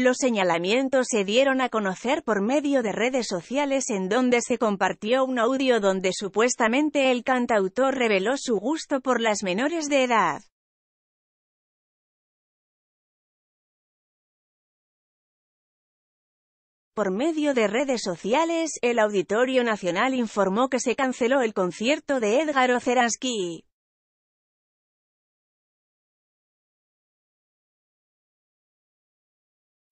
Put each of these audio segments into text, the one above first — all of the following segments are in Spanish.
Los señalamientos se dieron a conocer por medio de redes sociales en donde se compartió un audio donde supuestamente el cantautor reveló su gusto por las menores de edad. Por medio de redes sociales, el Auditorio Nacional informó que se canceló el concierto de Edgar Ozeransky.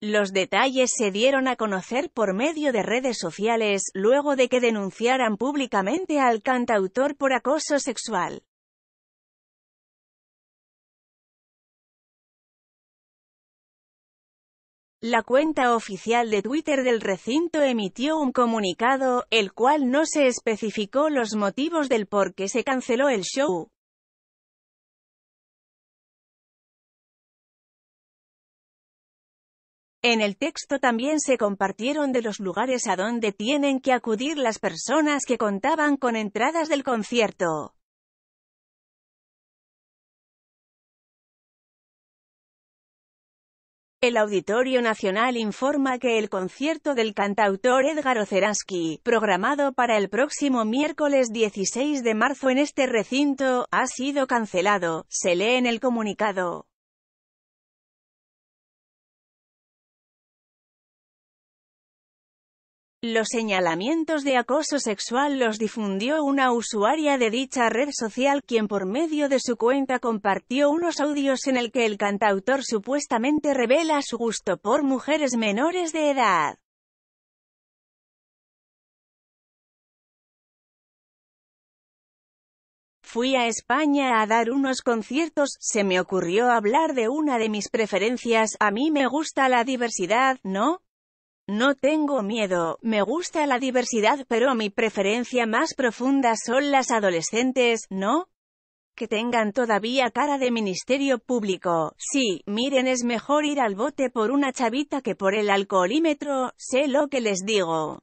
Los detalles se dieron a conocer por medio de redes sociales, luego de que denunciaran públicamente al cantautor por acoso sexual. La cuenta oficial de Twitter del recinto emitió un comunicado, el cual no se especificó los motivos del por qué se canceló el show. En el texto también se compartieron de los lugares a donde tienen que acudir las personas que contaban con entradas del concierto. El Auditorio Nacional informa que el concierto del cantautor Edgar Ozeraski, programado para el próximo miércoles 16 de marzo en este recinto, ha sido cancelado, se lee en el comunicado. Los señalamientos de acoso sexual los difundió una usuaria de dicha red social, quien por medio de su cuenta compartió unos audios en el que el cantautor supuestamente revela su gusto por mujeres menores de edad. Fui a España a dar unos conciertos, se me ocurrió hablar de una de mis preferencias, a mí me gusta la diversidad, ¿no? No tengo miedo, me gusta la diversidad pero mi preferencia más profunda son las adolescentes, ¿no? Que tengan todavía cara de ministerio público. Sí, miren es mejor ir al bote por una chavita que por el alcoholímetro, sé lo que les digo.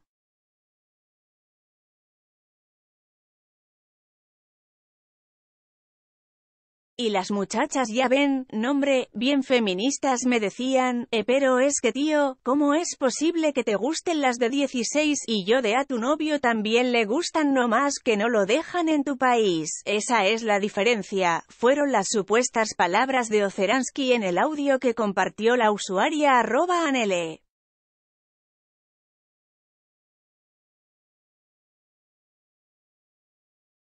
Y las muchachas ya ven, nombre, bien feministas me decían, eh, pero es que tío, ¿cómo es posible que te gusten las de 16 y yo de a tu novio también le gustan no más que no lo dejan en tu país? Esa es la diferencia, fueron las supuestas palabras de Ozeransky en el audio que compartió la usuaria arroba anele.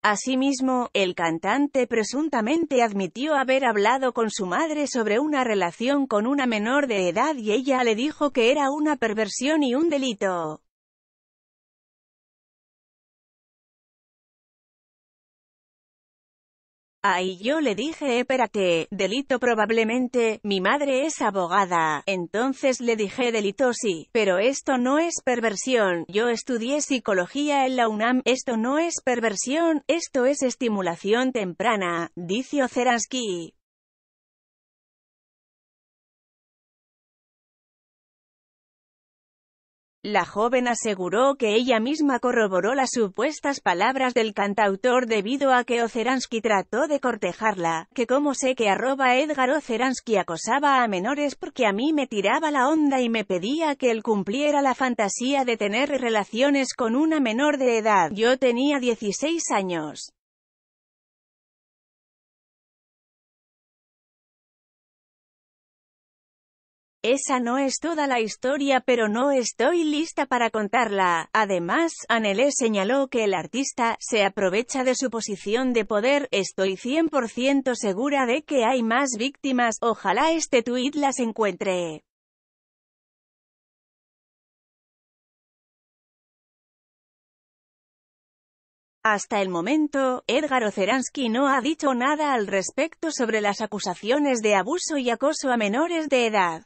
Asimismo, el cantante presuntamente admitió haber hablado con su madre sobre una relación con una menor de edad y ella le dijo que era una perversión y un delito. Ahí yo le dije, que delito probablemente, mi madre es abogada. Entonces le dije delito sí, pero esto no es perversión, yo estudié psicología en la UNAM, esto no es perversión, esto es estimulación temprana, dice Oceransky. La joven aseguró que ella misma corroboró las supuestas palabras del cantautor debido a que Oceransky trató de cortejarla, que como sé que arroba Edgar Ozeransky acosaba a menores porque a mí me tiraba la onda y me pedía que él cumpliera la fantasía de tener relaciones con una menor de edad. Yo tenía 16 años. Esa no es toda la historia pero no estoy lista para contarla. Además, Anelé señaló que el artista se aprovecha de su posición de poder, estoy 100% segura de que hay más víctimas, ojalá este tuit las encuentre. Hasta el momento, Edgar Oceransky no ha dicho nada al respecto sobre las acusaciones de abuso y acoso a menores de edad.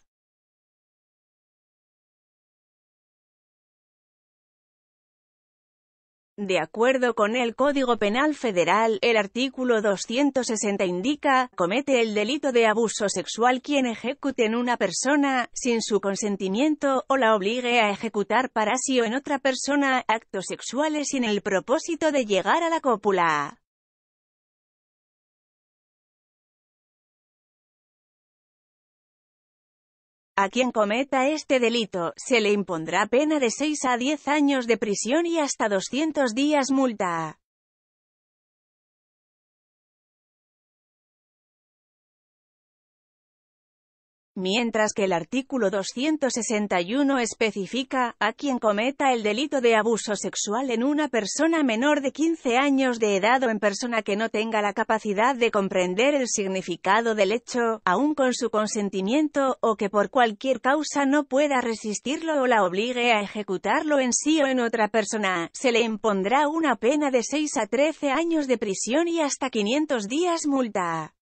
De acuerdo con el Código Penal Federal, el artículo 260 indica, comete el delito de abuso sexual quien ejecute en una persona, sin su consentimiento, o la obligue a ejecutar para sí o en otra persona, actos sexuales sin el propósito de llegar a la cópula. A quien cometa este delito, se le impondrá pena de 6 a 10 años de prisión y hasta 200 días multa. mientras que el artículo 261 especifica, a quien cometa el delito de abuso sexual en una persona menor de 15 años de edad o en persona que no tenga la capacidad de comprender el significado del hecho, aun con su consentimiento, o que por cualquier causa no pueda resistirlo o la obligue a ejecutarlo en sí o en otra persona, se le impondrá una pena de 6 a 13 años de prisión y hasta 500 días multa.